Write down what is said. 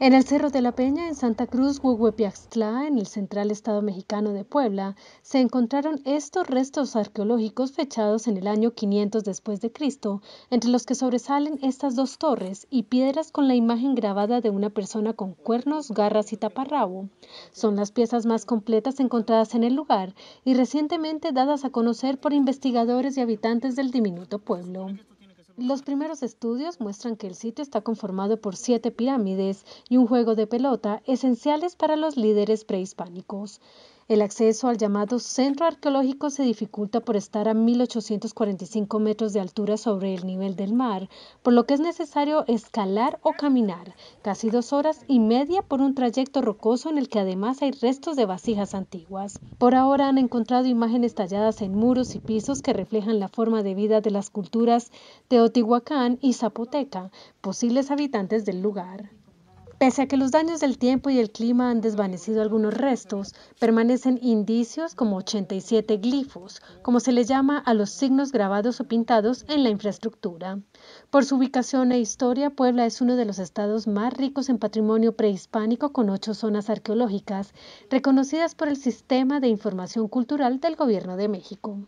En el Cerro de la Peña, en Santa Cruz, Huehuepiaxtlá, en el central estado mexicano de Puebla, se encontraron estos restos arqueológicos fechados en el año 500 después de Cristo, entre los que sobresalen estas dos torres y piedras con la imagen grabada de una persona con cuernos, garras y taparrabo. Son las piezas más completas encontradas en el lugar y recientemente dadas a conocer por investigadores y habitantes del diminuto pueblo. Los primeros estudios muestran que el sitio está conformado por siete pirámides y un juego de pelota esenciales para los líderes prehispánicos. El acceso al llamado centro arqueológico se dificulta por estar a 1.845 metros de altura sobre el nivel del mar, por lo que es necesario escalar o caminar casi dos horas y media por un trayecto rocoso en el que además hay restos de vasijas antiguas. Por ahora han encontrado imágenes talladas en muros y pisos que reflejan la forma de vida de las culturas de Otihuacán y Zapoteca, posibles habitantes del lugar. Pese a que los daños del tiempo y el clima han desvanecido algunos restos, permanecen indicios como 87 glifos, como se le llama a los signos grabados o pintados en la infraestructura. Por su ubicación e historia, Puebla es uno de los estados más ricos en patrimonio prehispánico con ocho zonas arqueológicas reconocidas por el Sistema de Información Cultural del Gobierno de México.